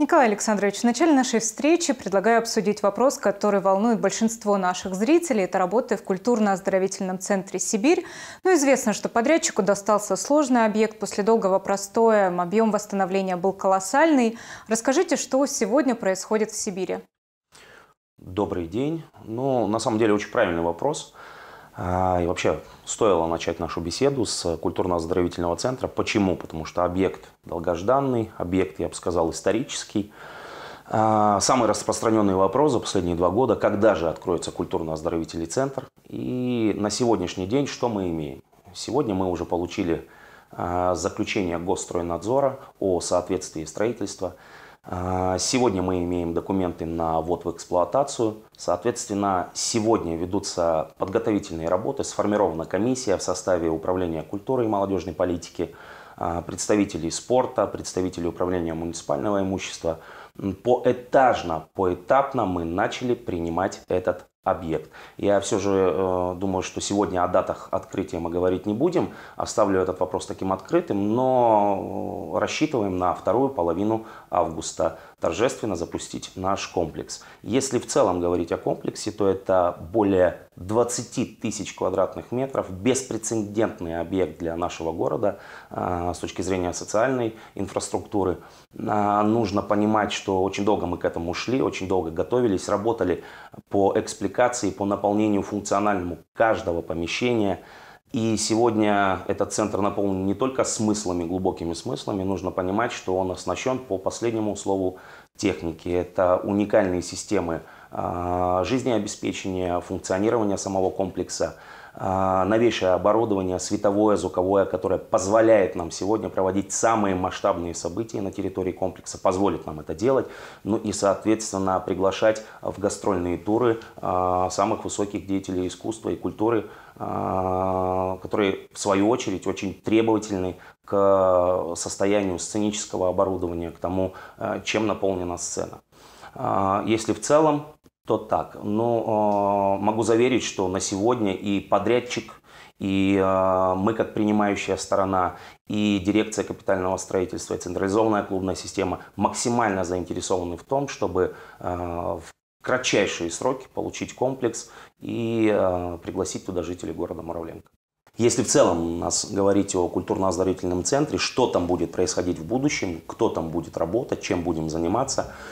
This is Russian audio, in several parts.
Николай Александрович, в начале нашей встречи предлагаю обсудить вопрос, который волнует большинство наших зрителей. Это работы в культурно-оздоровительном центре «Сибирь». Ну, известно, что подрядчику достался сложный объект. После долгого простоя объем восстановления был колоссальный. Расскажите, что сегодня происходит в Сибири? Добрый день. Ну, на самом деле, очень правильный вопрос – а, и вообще стоило начать нашу беседу с культурно-оздоровительного центра. Почему? Потому что объект долгожданный, объект, я бы сказал, исторический. А, самый распространенный вопрос за последние два года – когда же откроется культурно-оздоровительный центр? И на сегодняшний день что мы имеем? Сегодня мы уже получили а, заключение Госстройнадзора о соответствии строительства – а, сегодня мы имеем документы на ввод в эксплуатацию. Соответственно, сегодня ведутся подготовительные работы, сформирована комиссия в составе Управления культуры и молодежной политики, а, представителей спорта, представителей управления муниципального имущества. Поэтажно, поэтапно мы начали принимать этот объект. Я все же э, думаю, что сегодня о датах открытия мы говорить не будем. Оставлю этот вопрос таким открытым, но э, рассчитываем на вторую половину августа торжественно запустить наш комплекс. Если в целом говорить о комплексе, то это более 20 тысяч квадратных метров, беспрецедентный объект для нашего города а, с точки зрения социальной инфраструктуры. А, нужно понимать, что очень долго мы к этому шли, очень долго готовились, работали по экспликации, по наполнению функциональному каждого помещения – и сегодня этот центр наполнен не только смыслами, глубокими смыслами, нужно понимать, что он оснащен по последнему слову техники. Это уникальные системы а, жизнеобеспечения, функционирования самого комплекса, а, новейшее оборудование, световое, звуковое, которое позволяет нам сегодня проводить самые масштабные события на территории комплекса, позволит нам это делать, ну и, соответственно, приглашать в гастрольные туры а, самых высоких деятелей искусства и культуры а, которые, в свою очередь, очень требовательны к э, состоянию сценического оборудования, к тому, э, чем наполнена сцена. А, если в целом, то так. Но а, могу заверить, что на сегодня и подрядчик, и мы, как принимающая сторона, и дирекция капитального строительства, и централизованная клубная система максимально заинтересованы в том, чтобы э, в кратчайшие сроки получить комплекс и э, пригласить туда жителей города Муравленко. Если в целом у нас говорить о культурно-оздоровительном центре, что там будет происходить в будущем, кто там будет работать, чем будем заниматься –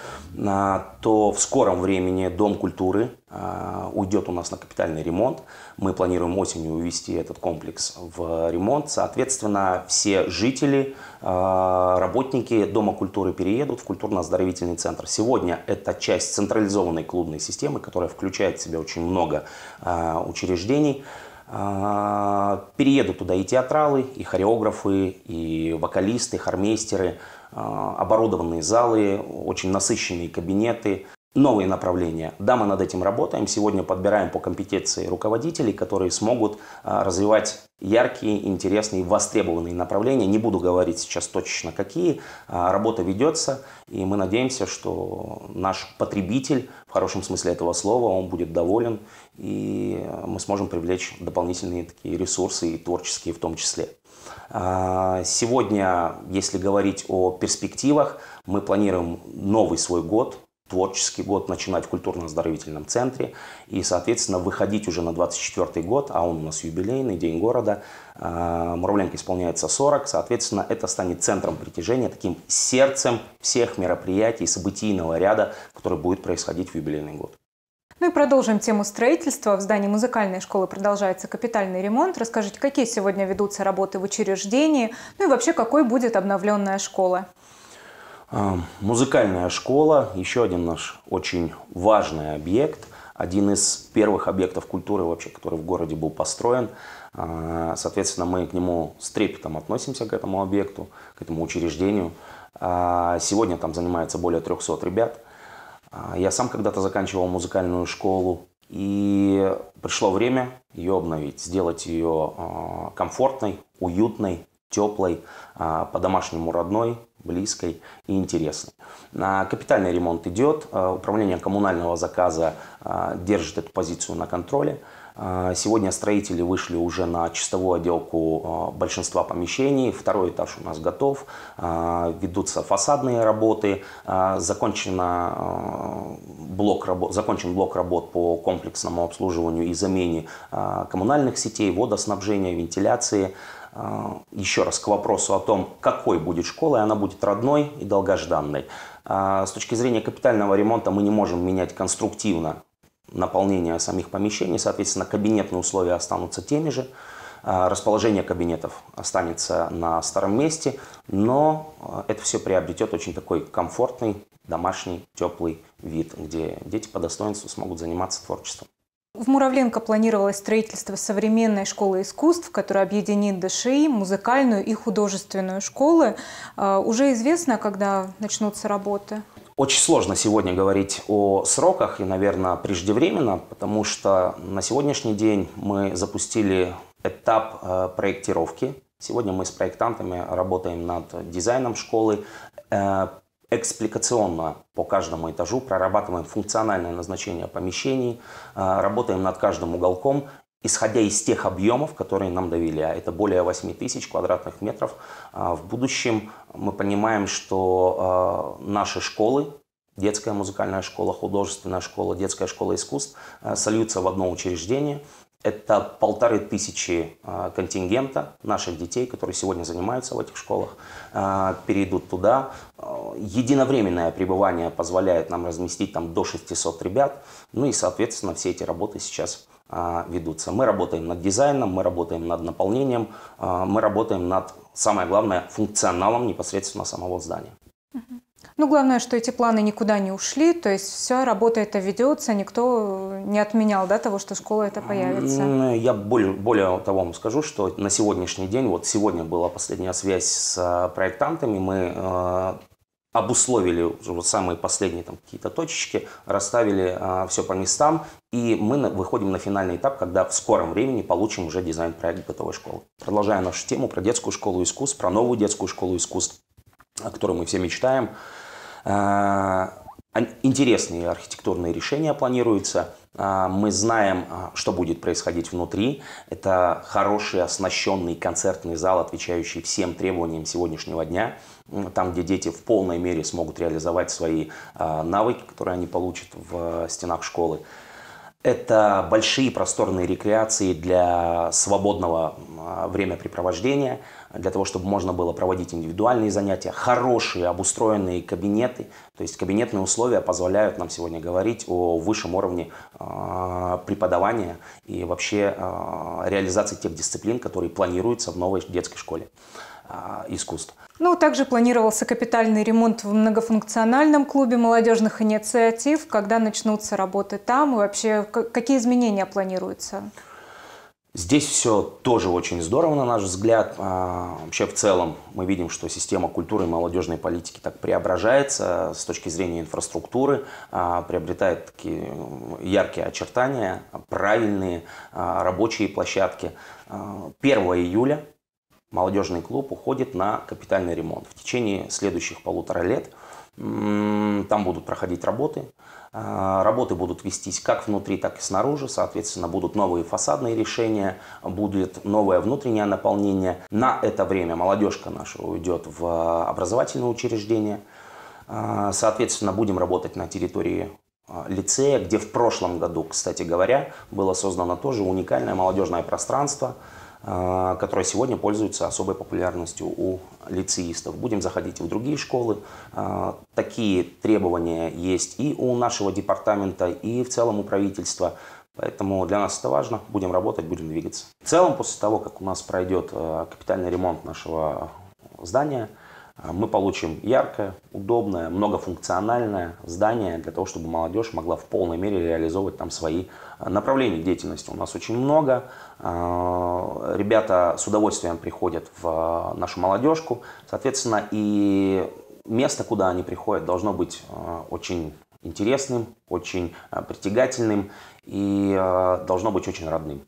то в скором времени Дом культуры а, уйдет у нас на капитальный ремонт. Мы планируем осенью увести этот комплекс в ремонт. Соответственно, все жители, а, работники Дома культуры переедут в культурно-оздоровительный центр. Сегодня это часть централизованной клубной системы, которая включает в себя очень много а, учреждений. Переедут туда и театралы, и хореографы, и вокалисты, хормейстеры – а, оборудованные залы, очень насыщенные кабинеты, новые направления. Да, мы над этим работаем. Сегодня подбираем по компетенции руководителей, которые смогут а, развивать яркие, интересные, востребованные направления. Не буду говорить сейчас точечно какие. А, работа ведется, и мы надеемся, что наш потребитель, в хорошем смысле этого слова, он будет доволен, и мы сможем привлечь дополнительные такие ресурсы и творческие в том числе. А, сегодня, если говорить о перспективах, мы планируем новый свой год, творческий год начинать в культурно-оздоровительном центре и, соответственно, выходить уже на 24 год, а он у нас юбилейный, День города. А, Муравленко исполняется 40, соответственно, это станет центром притяжения, таким сердцем всех мероприятий, событийного ряда, который будет происходить в юбилейный год. Ну и продолжим тему строительства. В здании музыкальной школы продолжается капитальный ремонт. Расскажите, какие сегодня ведутся работы в учреждении, ну и вообще, какой будет обновленная школа? А, музыкальная школа – еще один наш очень важный объект, один из первых объектов культуры вообще, который в городе был построен. А, соответственно, мы к нему с трепетом относимся, к этому объекту, к этому учреждению. А, сегодня там занимается более 300 ребят – а, я сам когда-то заканчивал музыкальную школу, и пришло время ее обновить, сделать ее а, комфортной, уютной, теплой, а, по-домашнему родной, близкой и интересной. Капитальный ремонт идет, управление коммунального заказа держит эту позицию на контроле – а, сегодня строители вышли уже на чистовую отделку а, большинства помещений. Второй этаж у нас готов. А, ведутся фасадные работы. Закончен блок работ, закончен блок работ по комплексному обслуживанию и замене коммунальных сетей, водоснабжения, вентиляции. Еще раз к вопросу о том, какой будет школа, и она будет родной и долгожданной. С точки зрения капитального ремонта мы не можем менять конструктивно наполнения самих помещений, соответственно, кабинетные условия останутся теми же, а, расположение кабинетов останется на старом месте, но а, это все приобретет очень такой комфортный, домашний, теплый вид, где дети по достоинству смогут заниматься творчеством. В Муравленко планировалось строительство современной школы искусств, которая объединит ДШИ, музыкальную и художественную школы. А, уже известно, когда начнутся работы? Очень сложно сегодня говорить о сроках и, наверное, преждевременно, потому что на сегодняшний день мы запустили этап э, проектировки. Сегодня мы с проектантами работаем над дизайном школы, э, экспликационно по каждому этажу, прорабатываем функциональное назначение помещений, э, работаем над каждым уголком исходя из тех объемов, которые нам довели, а это более 8 тысяч квадратных метров, а, в будущем мы понимаем, что а, наши школы, детская музыкальная школа, художественная школа, детская школа искусств а, сольются в одно учреждение. Это полторы тысячи контингента наших детей, которые сегодня занимаются в этих школах, перейдут туда. Единовременное пребывание позволяет нам разместить там до 600 ребят. Ну и, соответственно, все эти работы сейчас а, ведутся. Мы работаем над дизайном, мы работаем над наполнением, а, мы работаем над, самое главное, функционалом непосредственно самого здания. Ну, главное, что эти планы никуда не ушли, то есть все работа это ведется, никто не отменял да, того, что школа это появится. Я более, более того вам скажу, что на сегодняшний день, вот сегодня была последняя связь с э, проектантами, мы э, обусловили вот самые последние там какие-то точечки, расставили а, все по местам, и мы на, выходим на финальный этап, когда в скором времени получим уже дизайн-проект готовой школы. Продолжая нашу тему про детскую школу искусств, про новую детскую школу искусств, о которой мы все мечтаем, а, интересные архитектурные решения планируются – а, мы знаем, а, что будет происходить внутри. Это хороший оснащенный концертный зал, отвечающий всем требованиям сегодняшнего дня. Там, где дети в полной мере смогут реализовать свои а, навыки, которые они получат в э, стенах школы. Это большие просторные рекреации для свободного времяпрепровождения – для того, чтобы можно было проводить индивидуальные занятия, хорошие обустроенные кабинеты. То есть кабинетные условия позволяют нам сегодня говорить о высшем уровне э, преподавания и вообще э, реализации тех дисциплин, которые планируются в новой детской школе а, искусств. Ну, также планировался капитальный ремонт в многофункциональном клубе молодежных инициатив. Когда начнутся работы там и вообще какие изменения планируются? Здесь все тоже очень здорово, на наш взгляд. А, вообще в целом мы видим, что система культуры и молодежной политики так преображается с точки зрения инфраструктуры, а, приобретает такие э, яркие очертания, правильные а, рабочие площадки. 1 июля молодежный клуб уходит на капитальный ремонт. В течение следующих полутора лет там будут проходить работы, Э, работы будут вестись как внутри, так и снаружи. Соответственно, будут новые фасадные решения, будет новое внутреннее наполнение. На это время молодежка наша уйдет в образовательные учреждения. Э, соответственно, будем работать на территории э, лицея, где в прошлом году, кстати говоря, было создано тоже уникальное молодежное пространство – а, которая сегодня пользуется особой популярностью у лицеистов. Будем заходить в другие школы. А, такие требования есть и у нашего департамента, и в целом у правительства. Поэтому для нас это важно. Будем работать, будем двигаться. В целом, после того, как у нас пройдет а, капитальный ремонт нашего здания, а мы получим яркое, удобное, многофункциональное здание для того, чтобы молодежь могла в полной мере реализовывать там свои а, направления деятельности. У нас очень много. А, ребята с удовольствием приходят в нашу молодежку. Соответственно, и место, куда они приходят, должно быть очень интересным, очень притягательным и должно быть очень родным.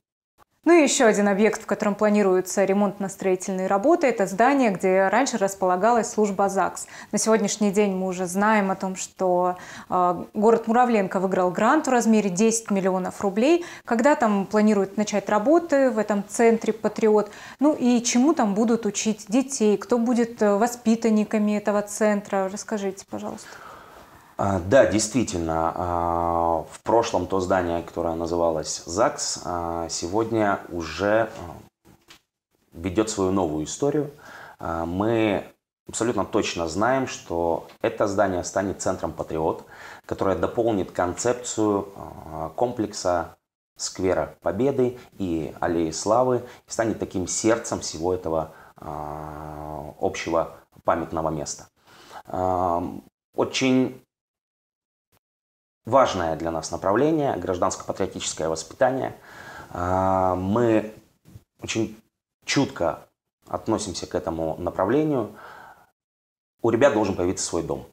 Ну и еще один объект, в котором планируются ремонтно-строительные работы, это здание, где раньше располагалась служба ЗАГС. На сегодняшний день мы уже знаем о том, что э, город Муравленко выиграл грант в размере 10 миллионов рублей. Когда там планируют начать работы в этом центре «Патриот»? Ну и чему там будут учить детей? Кто будет э, воспитанниками этого центра? Расскажите, пожалуйста. А, да, действительно, а, в прошлом то здание, которое называлось ЗАГС, а, сегодня уже ведет свою новую историю. Мы абсолютно точно знаем, что это здание станет центром «Патриот», которое дополнит концепцию комплекса сквера Победы и Аллеи Славы и станет таким сердцем всего этого общего памятного места. Очень важное для нас направление – гражданско-патриотическое воспитание. А, мы очень чутко относимся к этому направлению. У ребят должен появиться свой дом.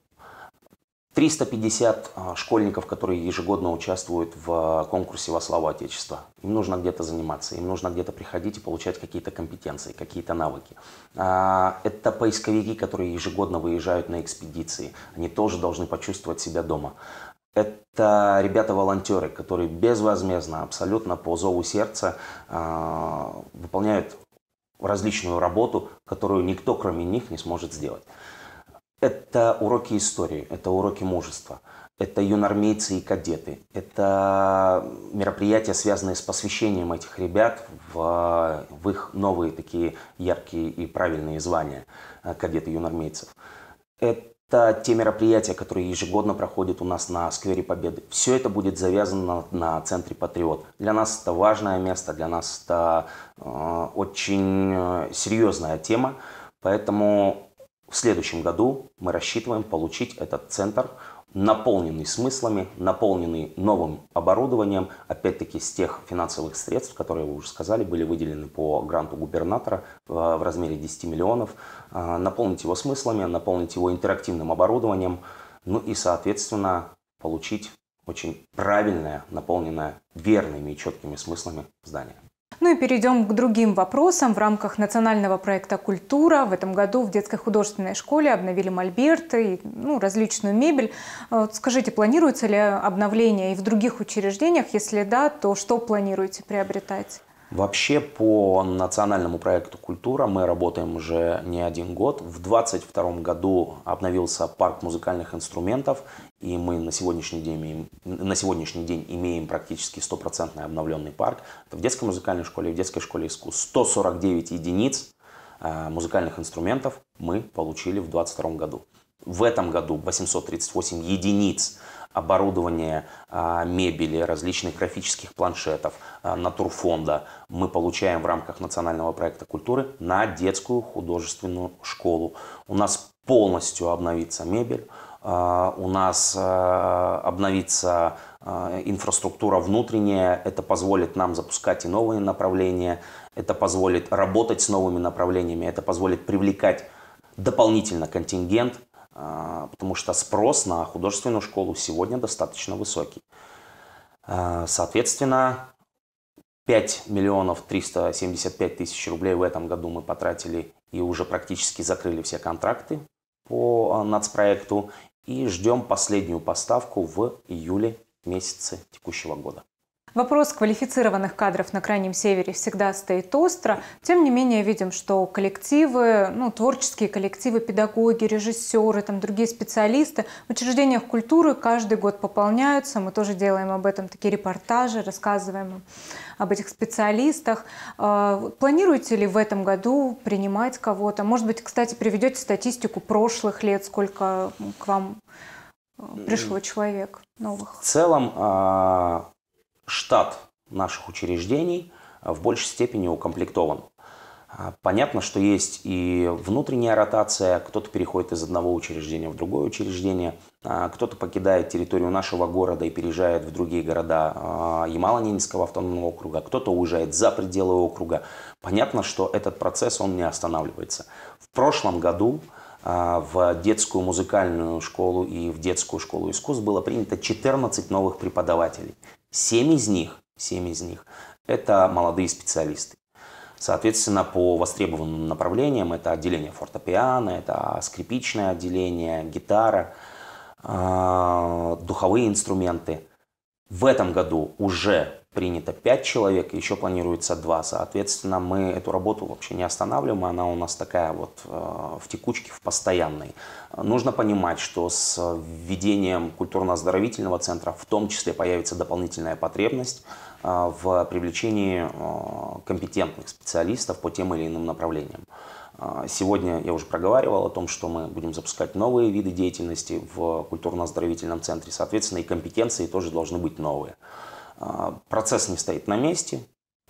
350 а, школьников, которые ежегодно участвуют в а, конкурсе «Во славу Отечества». Им нужно где-то заниматься, им нужно где-то приходить и получать какие-то компетенции, какие-то навыки. Это поисковики, которые ежегодно выезжают на экспедиции. Они тоже должны почувствовать себя дома. Это ребята-волонтеры, которые безвозмездно, абсолютно по зову сердца э, выполняют различную работу, которую никто, кроме них, не сможет сделать. Это уроки истории, это уроки мужества, это юнормейцы и кадеты, это мероприятия, связанные с посвящением этих ребят в, в их новые такие яркие и правильные звания кадеты юнормейцев. Это это те мероприятия, которые ежегодно проходят у нас на Сквере Победы. Все это будет завязано на, Центре Патриот. Для нас это важное место, для нас это э, очень э, серьезная тема. Поэтому в следующем году мы рассчитываем получить этот центр наполненный смыслами, наполненный новым оборудованием, опять-таки с тех финансовых средств, которые, вы уже сказали, были выделены по гранту губернатора э, в размере 10 миллионов, э, наполнить его смыслами, наполнить его интерактивным оборудованием, ну и, соответственно, получить очень правильное, наполненное верными и четкими смыслами здание. Ну и перейдем к другим вопросам. В рамках национального проекта «Культура» в этом году в детской художественной школе обновили мольберты и ну, различную мебель. А скажите, планируется ли обновление и в других учреждениях? Если да, то что планируете приобретать? Вообще по национальному проекту «Культура» мы работаем уже не один год. В 2022 году обновился парк музыкальных инструментов, и мы на сегодняшний день, на сегодняшний день имеем практически стопроцентный обновленный парк. Это в детской музыкальной школе, в детской школе искусств 149 единиц э, музыкальных инструментов мы получили в 2022 году. В этом году 838 единиц оборудования, а, мебели, различных графических планшетов, а, натурфонда мы получаем в рамках национального проекта культуры на детскую художественную школу. У нас полностью обновится мебель, а, у нас обновится инфраструктура внутренняя, это позволит нам запускать и новые направления, это позволит работать с новыми направлениями, это позволит привлекать дополнительно контингент а, потому что спрос на художественную школу сегодня достаточно высокий. А, соответственно, 5 миллионов 375 тысяч рублей в этом году мы потратили и уже практически закрыли все контракты по а, нацпроекту. И ждем последнюю поставку в июле месяце текущего года. Вопрос квалифицированных кадров на Крайнем Севере всегда стоит остро. Тем не менее, видим, что коллективы, ну, творческие коллективы, педагоги, режиссеры, там, другие специалисты в учреждениях культуры каждый год пополняются. Мы тоже делаем об этом такие репортажи, рассказываем об этих специалистах. А, планируете ли в этом году принимать кого-то? Может быть, кстати, приведете статистику прошлых лет, сколько к вам э, э, пришло человек новых? В целом, а, штат наших учреждений э, в большей степени укомплектован. А, понятно, что есть и внутренняя ротация, кто-то переходит из одного учреждения в другое учреждение, а, кто-то покидает территорию нашего города и переезжает в другие города а, Ямало-Ненецкого автономного округа, кто-то уезжает за пределы округа. Понятно, что этот процесс, он не останавливается. В прошлом году в детскую музыкальную школу и в детскую школу искусств было принято 14 новых преподавателей. 7 из них, 7 из них – это молодые специалисты. Соответственно, по востребованным направлениям это отделение фортепиано, это скрипичное отделение, гитара, а, духовые инструменты. В этом году уже принято 5 человек, еще планируется 2. Соответственно, мы эту работу вообще не останавливаем, она у нас такая вот э, в текучке, в постоянной. Нужно понимать, что с введением культурно-оздоровительного центра в том числе появится дополнительная потребность э, в привлечении э, компетентных специалистов по тем или иным направлениям. Сегодня я уже проговаривал о том, что мы будем запускать новые виды деятельности в культурно-оздоровительном центре. Соответственно, и компетенции тоже должны быть новые. А, процесс не стоит на месте,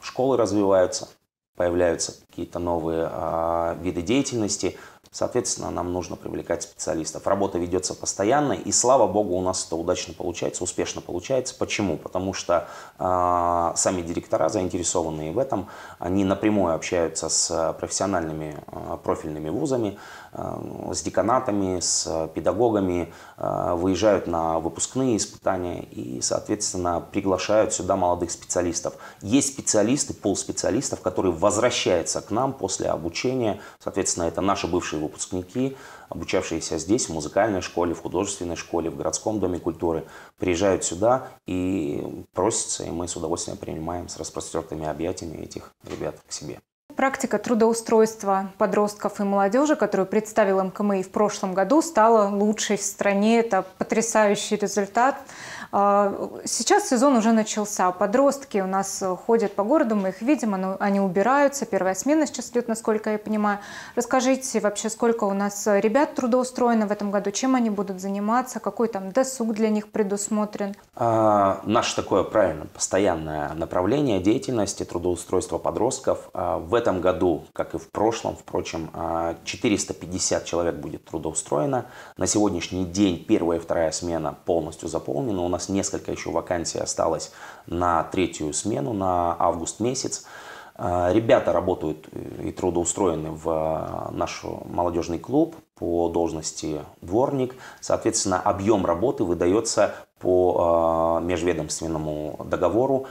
школы развиваются, появляются какие-то новые а, виды деятельности, Соответственно, нам нужно привлекать специалистов. Работа ведется постоянно, и слава богу, у нас это удачно получается, успешно получается. Почему? Потому что а, сами директора, заинтересованные в этом, они напрямую общаются с профессиональными профильными вузами, Э, с деканатами, с э, педагогами, э, выезжают на выпускные испытания и, соответственно, приглашают сюда молодых специалистов. Есть специалисты, пол-специалистов, которые возвращаются к нам после обучения. Соответственно, это наши бывшие выпускники, обучавшиеся здесь, в музыкальной школе, в художественной школе, в городском доме культуры, приезжают сюда и просятся, и мы с удовольствием принимаем с распростертыми объятиями этих ребят к себе. Практика трудоустройства подростков и молодежи, которую представил МКМИ в прошлом году, стала лучшей в стране. Это потрясающий результат. А, сейчас сезон уже начался. Подростки у нас э, ходят по городу, мы их видим, они убираются. Первая смена сейчас идет, насколько я понимаю. Расскажите вообще, сколько у нас э, ребят трудоустроено в этом году, чем они будут заниматься, какой там досуг для них предусмотрен? А, наше такое, правильно, постоянное направление деятельности трудоустройства подростков. А, в этом году, как и в прошлом, впрочем, 450 а, человек будет трудоустроено. На сегодняшний день первая и вторая смена полностью заполнены. У нас нас несколько еще вакансий осталось на третью смену, на август месяц. Э, ребята работают э, и трудоустроены в э, наш молодежный клуб по должности дворник. Соответственно, объем работы выдается по межведомственному договору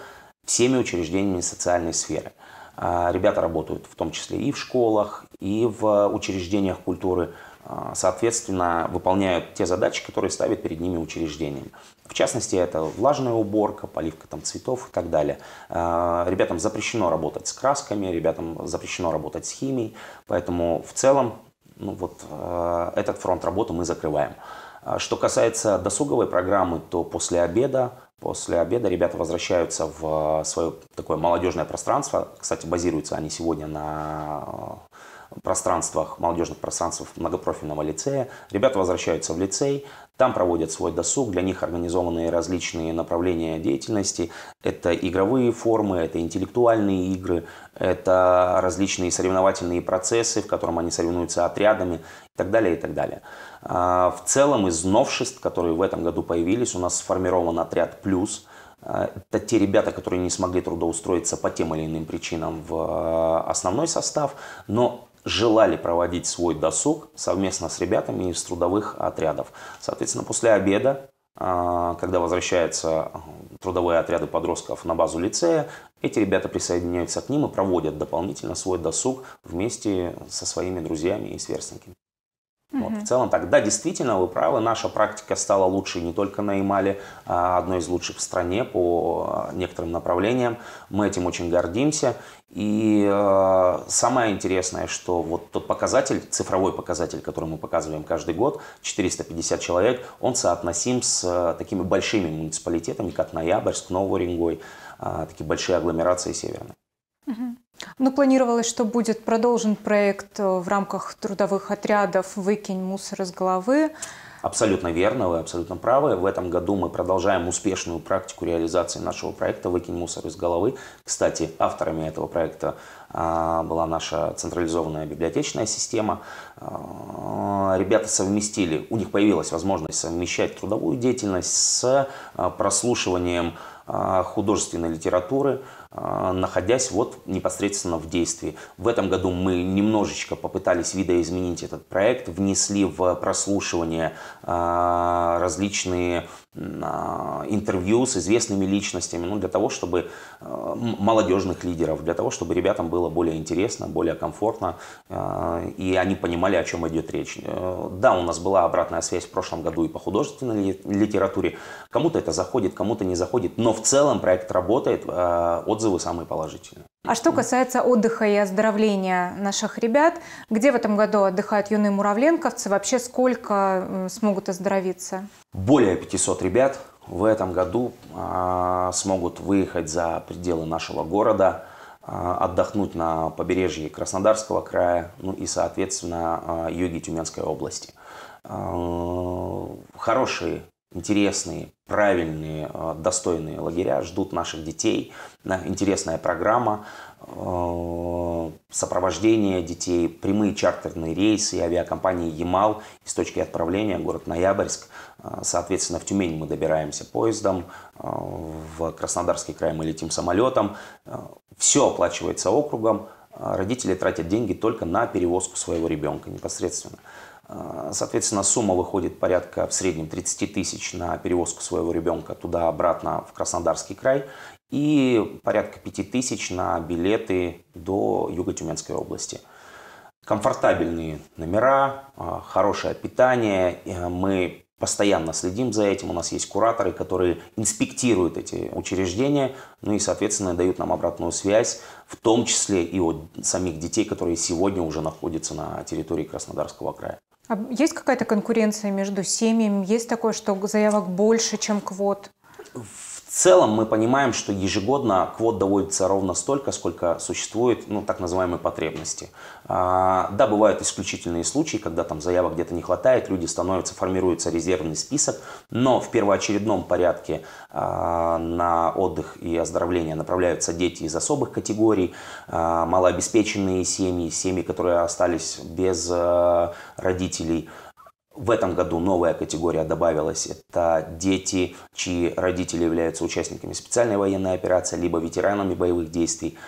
всеми учреждениями социальной сферы. Ребята работают в том числе и в школах, и в учреждениях культуры – а, соответственно, выполняют те задачи, которые ставят перед ними учреждение. В частности, это влажная уборка, поливка там, цветов и так далее. А, ребятам запрещено работать с красками, ребятам запрещено работать с химией, поэтому в целом ну, вот, а, этот фронт работы мы закрываем. Что касается досуговой программы, то после обеда После обеда ребята возвращаются в свое такое молодежное пространство. Кстати, базируются они сегодня на пространствах, молодежных пространствах многопрофильного лицея. Ребята возвращаются в лицей, там проводят свой досуг, для них организованы различные направления деятельности. Это игровые формы, это интеллектуальные игры, это различные соревновательные процессы, в котором они соревнуются отрядами и так далее, и так далее. А, в целом из новшеств, которые в этом году появились, у нас сформирован отряд «Плюс», а, это те ребята, которые не смогли трудоустроиться по тем или иным причинам в а, основной состав, но желали проводить свой досуг совместно с ребятами из трудовых отрядов. Соответственно, после обеда, а, когда возвращаются а, трудовые отряды подростков на базу лицея, эти ребята присоединяются к ним и проводят дополнительно свой досуг вместе со своими друзьями и сверстниками. Вот, в целом так. Да, действительно, вы правы, наша практика стала лучше не только на Ямале, а одной из лучших в стране по а, некоторым направлениям. Мы этим очень гордимся. И э, самое интересное, что вот тот показатель, цифровой показатель, который мы показываем каждый год, 450 человек, он соотносим с э, такими большими муниципалитетами, как Ноябрьск, Новый Уренгой, э, такие большие агломерации северные. Угу. Ну, планировалось, что будет продолжен проект э, в рамках трудовых отрядов «Выкинь мусор из головы». Абсолютно верно, вы абсолютно правы. В этом году мы продолжаем успешную практику реализации нашего проекта «Выкинь мусор из головы». Кстати, авторами этого проекта а, была наша централизованная библиотечная система. А, ребята совместили, у них появилась возможность совмещать трудовую деятельность с а, прослушиванием художественной литературы – а, находясь вот непосредственно в действии. В этом году мы немножечко попытались видоизменить этот проект, внесли в прослушивание а, различные интервью с известными личностями, ну, для того, чтобы э, молодежных лидеров, для того, чтобы ребятам было более интересно, более комфортно, э, и они понимали, о чем идет речь. Э, да, у нас была обратная связь в прошлом году и по художественной литературе. Кому-то это заходит, кому-то не заходит, но в целом проект работает, отзывы самые положительные. А что касается отдыха и оздоровления наших ребят, где в этом году отдыхают юные муравленковцы, вообще сколько э, смогут оздоровиться? Более 500 ребят в этом году э, смогут выехать за пределы нашего города, э, отдохнуть на побережье Краснодарского края, ну и, соответственно, э, юге Тюменской области. Э, хорошие интересные, правильные, э, достойные лагеря ждут наших детей. Интересная программа, э, сопровождение детей, прямые чартерные рейсы авиакомпании «Ямал» из точки отправления город Ноябрьск. Э, соответственно, в Тюмень мы добираемся поездом, в Краснодарский край мы летим самолетом. Все оплачивается округом, родители тратят деньги только на перевозку своего ребенка непосредственно. Э, соответственно, сумма выходит порядка в среднем 30 тысяч на перевозку своего ребенка туда-обратно в Краснодарский край и порядка 5 тысяч на билеты до Юго-Тюменской области. Комфортабельные номера, э, хорошее питание. Э, мы постоянно следим за этим. У нас есть кураторы, которые инспектируют эти учреждения, ну и, соответственно, дают нам обратную связь, в том числе и от самих детей, которые сегодня уже находятся на территории Краснодарского края. А есть какая-то конкуренция между семьями? Есть такое, что заявок больше, чем квот? целом мы понимаем, что ежегодно квот доводится ровно столько, сколько существует, ну, так называемые потребности. А, да, бывают исключительные случаи, когда там заявок где-то не хватает, люди становятся, формируется резервный список, но в первоочередном порядке а, на отдых и оздоровление направляются дети из особых категорий, а, малообеспеченные семьи, семьи, которые остались без а, родителей – в этом году новая категория добавилась. Это дети, чьи родители являются участниками специальной военной операции, либо ветеранами боевых действий.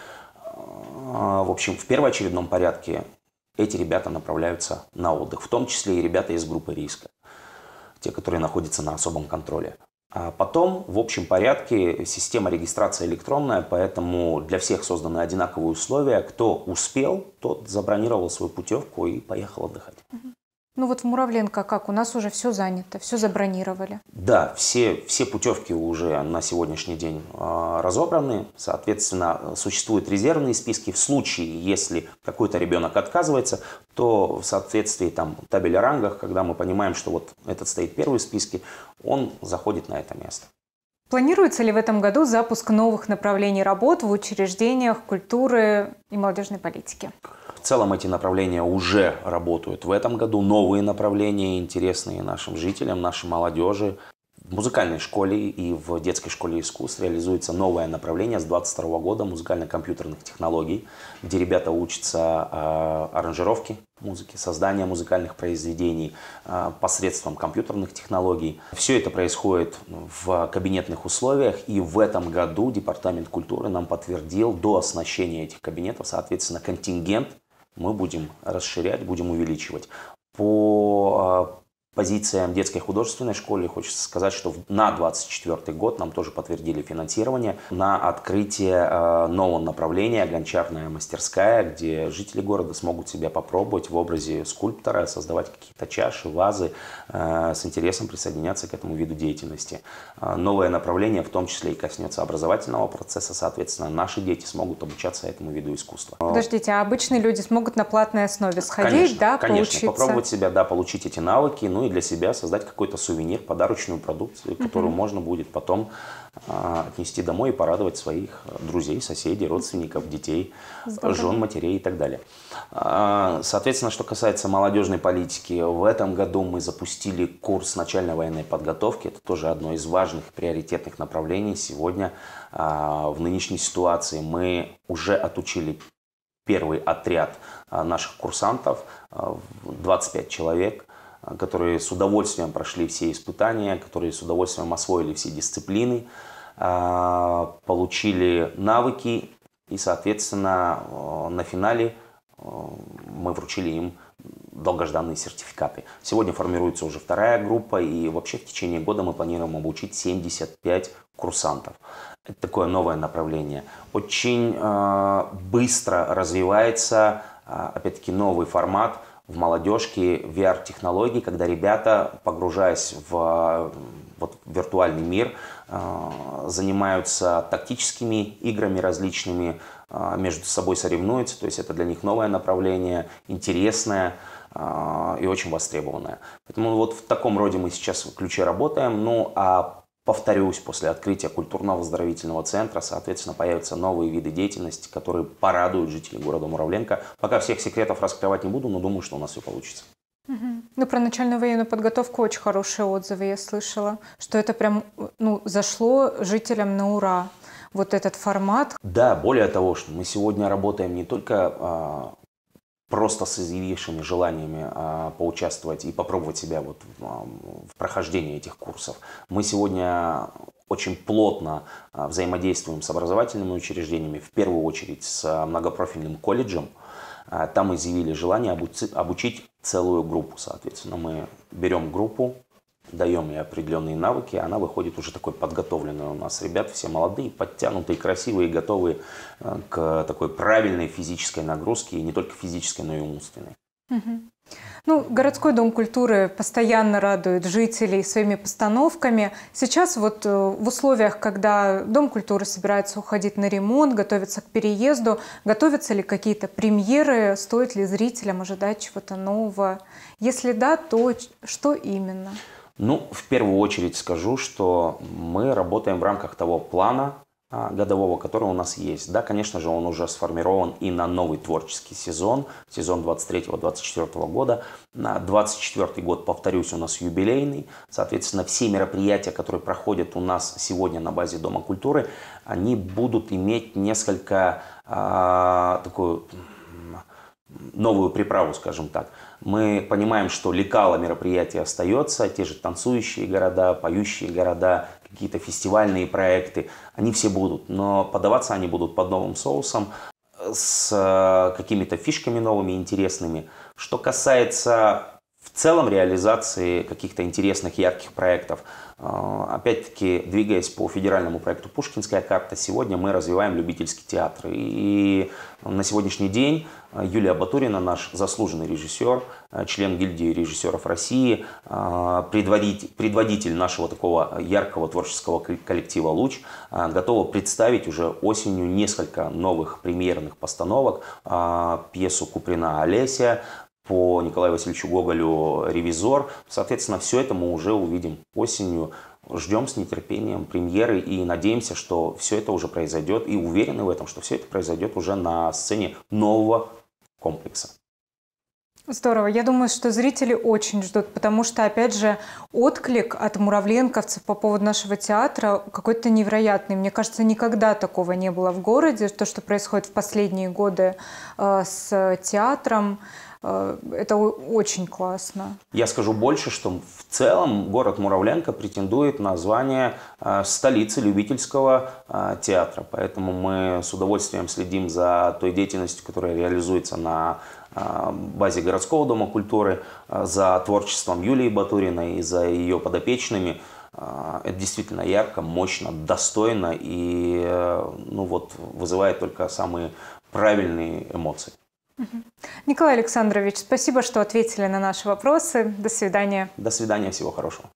А, в общем, в первоочередном порядке эти ребята направляются на отдых, в том числе и ребята из группы риска, те, которые находятся на особом контроле. А потом, в общем порядке, система регистрации электронная, поэтому для всех созданы одинаковые условия. Кто успел, тот забронировал свою путевку и поехал отдыхать. Ну вот в Муравленко как? У нас уже все занято, все забронировали. Да, все, все путевки уже на сегодняшний день а, разобраны. Соответственно, существуют резервные списки. В случае, если какой-то ребенок отказывается, то в соответствии там табеля о рангах, когда мы понимаем, что вот этот стоит первый в списке, он заходит на это место. Планируется ли в этом году запуск новых направлений работ в учреждениях культуры и молодежной политики? В целом эти направления уже работают в этом году. Новые направления, интересные нашим жителям, нашей молодежи. В музыкальной школе и в детской школе искусств реализуется новое направление с 22 года музыкально-компьютерных технологий, где ребята учатся э, а, аранжировки музыки, создания музыкальных произведений э, посредством компьютерных технологий. Все это происходит в кабинетных условиях, и в этом году Департамент культуры нам подтвердил до оснащения этих кабинетов, соответственно, контингент мы будем расширять, будем увеличивать. По а, позициям детской художественной школе хочется сказать, что на 24 год нам тоже подтвердили финансирование на открытие э, нового направления «Гончарная мастерская», где жители города смогут себя попробовать в образе скульптора, создавать какие-то чаши, вазы, э, с интересом присоединяться к этому виду деятельности. Э, новое направление в том числе и коснется образовательного процесса, соответственно, наши дети смогут обучаться этому виду искусства. Подождите, а обычные люди смогут на платной основе сходить, конечно, да, конечно, поучиться? Конечно, попробовать себя, да, получить эти навыки, ну и для себя создать какой-то сувенир, подарочную продукцию, которую mm-hmm. можно будет потом а, отнести домой и порадовать своих э, друзей, соседей, родственников, детей, Здорово. жен, матерей и так далее. А, соответственно, что касается молодежной политики, в этом году мы запустили курс начальной военной подготовки. Это тоже одно из важных приоритетных направлений сегодня а, в нынешней ситуации. Мы уже отучили первый отряд наших курсантов, 25 человек – а, которые с удовольствием прошли все испытания, которые с удовольствием освоили все дисциплины, а, получили навыки и, соответственно, э, на финале э, мы вручили им долгожданные сертификаты. Сегодня формируется уже вторая группа, и вообще в течение года мы планируем обучить 75 курсантов. Это такое новое направление. Очень э, быстро развивается, а, опять-таки, новый формат – в молодежке VR-технологий, когда ребята, погружаясь в вот, виртуальный мир, э, занимаются тактическими играми различными, э, между собой соревнуются, то есть это для них новое направление, интересное э, и очень востребованное. Поэтому вот в таком роде мы сейчас в ключе работаем. Ну а Повторюсь, после открытия культурно-оздоровительного центра, соответственно, появятся новые виды деятельности, которые порадуют жителей города Муравленко. Пока всех секретов раскрывать не буду, но думаю, что у нас все получится. Угу. Ну, про начальную военную подготовку очень хорошие отзывы я слышала, что это прям, ну, зашло жителям на ура вот этот формат. Да, более того, что мы сегодня работаем не только а, просто с изъявившими желаниями а, поучаствовать и попробовать себя вот в, а, в прохождении этих курсов. Мы сегодня очень плотно а, взаимодействуем с образовательными учреждениями, в первую очередь с многопрофильным колледжем. А, там изъявили желание обучить целую группу, соответственно. Мы берем группу, даем ей определенные навыки, она выходит уже такой подготовленной у нас. ребят все молодые, подтянутые, красивые, готовые э, к такой правильной физической нагрузке, и не только физической, но и умственной. Ну, городской дом культуры постоянно радует жителей своими постановками. Сейчас вот э, в условиях, когда дом культуры собирается уходить на ремонт, готовится к переезду, готовятся ли какие-то премьеры, стоит ли зрителям ожидать чего-то нового? Если да, то что именно? Ну, в первую очередь скажу, что мы работаем в рамках того плана а, годового, который у нас есть. Да, конечно же, он уже сформирован и на новый творческий сезон, сезон 23-24 года. На 24 год, повторюсь, у нас юбилейный. Соответственно, все мероприятия, которые проходят у нас сегодня на базе Дома культуры, они будут иметь несколько а, такую новую приправу, скажем так. Мы понимаем, что лекало мероприятий остается, те же танцующие города, поющие города, какие-то фестивальные проекты, они все будут, но подаваться они будут под новым соусом, э, с э, какими-то фишками новыми, интересными. Что касается целом реализации каких-то интересных, ярких проектов. Э, опять-таки, двигаясь по федеральному проекту «Пушкинская карта», сегодня мы развиваем любительский театр. И э, на сегодняшний день э, Юлия Батурина, наш заслуженный режиссер, член гильдии режиссеров России, предводитель нашего такого яркого творческого коллектива «Луч», готова представить уже осенью несколько новых премьерных постановок. Пьесу «Куприна Олеся», по Николаю Васильевичу Гоголю «Ревизор». Соответственно, все это мы уже увидим осенью. Ждем с нетерпением премьеры и надеемся, что все это уже произойдет, и уверены в этом, что все это произойдет уже на сцене нового комплекса. Здорово. Я думаю, что зрители очень ждут, потому что, опять же, отклик от муравленковцев по поводу нашего театра какой-то невероятный. Мне кажется, никогда такого не было в городе. То, что происходит в последние годы э, с театром, Э, это очень классно. Я скажу больше, что в целом город Муравленко претендует на звание э, столицы любительского э, театра. Поэтому мы с удовольствием следим за той деятельностью, которая реализуется на базе городского дома культуры, за творчеством Юлии Батуриной и за ее подопечными. Это действительно ярко, мощно, достойно и ну вот, вызывает только самые правильные эмоции. Николай Александрович, спасибо, что ответили на наши вопросы. До свидания. До свидания, всего хорошего.